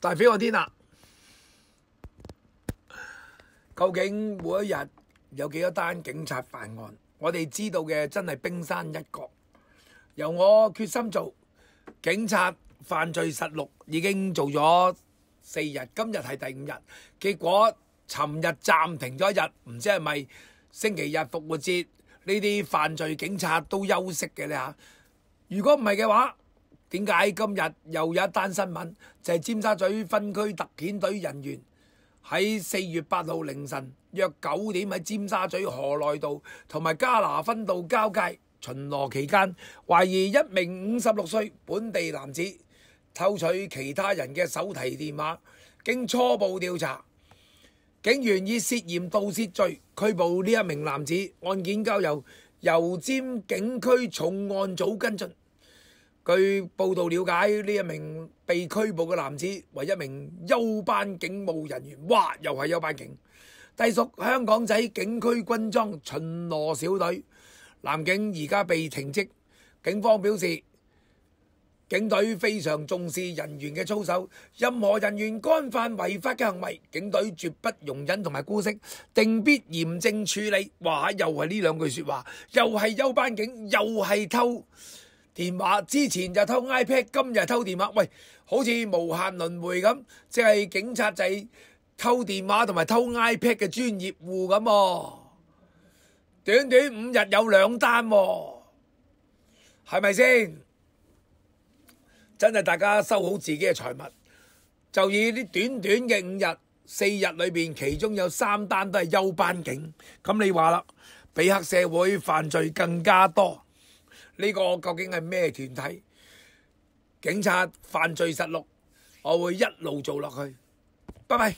大飞我天啦！究竟每一日有几多单警察犯案？我哋知道嘅真系冰山一角。由我决心做警察犯罪实录，已经做咗四日，今日系第五日。结果寻日暂停咗一日，唔知系咪星期日复活节呢啲犯罪警察都休息嘅咧吓？如果唔系嘅话，点解今日又有一单新闻？就系尖沙咀分区特遣队人员喺四月八号凌晨约九点喺尖沙咀河内道同埋加拿分道交界巡逻期间，怀疑一名五十六岁本地男子偷取其他人嘅手提电话，经初步调查，警员以涉嫌盗窃罪拘捕呢一名男子，案件交由油尖警区重案组跟进。据报道了解，呢一名被拘捕嘅男子为一名休班警务人员，哇，又系休班警，隶属香港仔警区军装巡逻小队，男警而家被停职。警方表示，警队非常重视人员嘅操守，任何人员干犯违法嘅行为，警队绝不容忍同埋姑息，定必严正处理。哇，又系呢两句说话，又系休班警，又系偷。電話之前就偷 iPad，今日偷電話，喂，好似無限輪迴咁，即係警察仔偷電話同埋偷 iPad 嘅專業户咁喎。短短五日有兩單，係咪先？真係大家收好自己嘅財物，就以啲短短嘅五日、四日裏面，其中有三單都係休班警，咁你話啦，比黑社會犯罪更加多。呢個究竟係咩團體？警察犯罪實錄，我會一路做落去。拜拜。